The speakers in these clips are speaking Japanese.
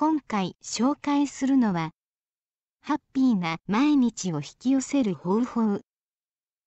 今回紹介するのは、ハッピーな毎日を引き寄せる方法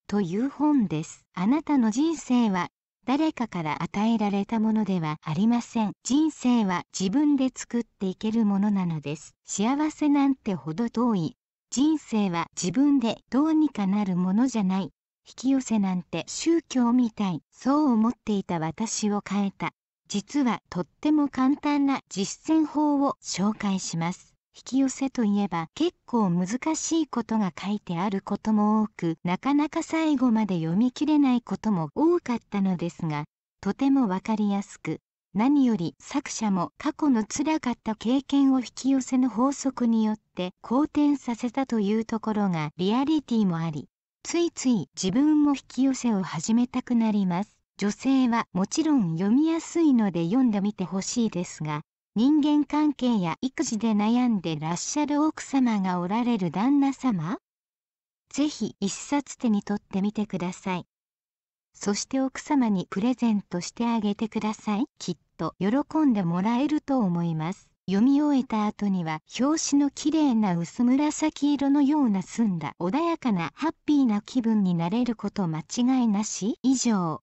という本です。あなたの人生は誰かから与えられたものではありません。人生は自分で作っていけるものなのです。幸せなんてほど遠い。人生は自分でどうにかなるものじゃない。引き寄せなんて宗教みたい。そう思っていた私を変えた。実はとっても簡単な実践法を紹介します。引き寄せといえば結構難しいことが書いてあることも多くなかなか最後まで読み切れないことも多かったのですがとても分かりやすく何より作者も過去のつらかった経験を引き寄せの法則によって好転させたというところがリアリティもありついつい自分も引き寄せを始めたくなります。女性はもちろん読みやすいので読んでみてほしいですが、人間関係や育児で悩んでらっしゃる奥様がおられる旦那様ぜひ一冊手に取ってみてください。そして奥様にプレゼントしてあげてください。きっと喜んでもらえると思います。読み終えた後には表紙の綺麗な薄紫色のような澄んだ穏やかなハッピーな気分になれること間違いなし以上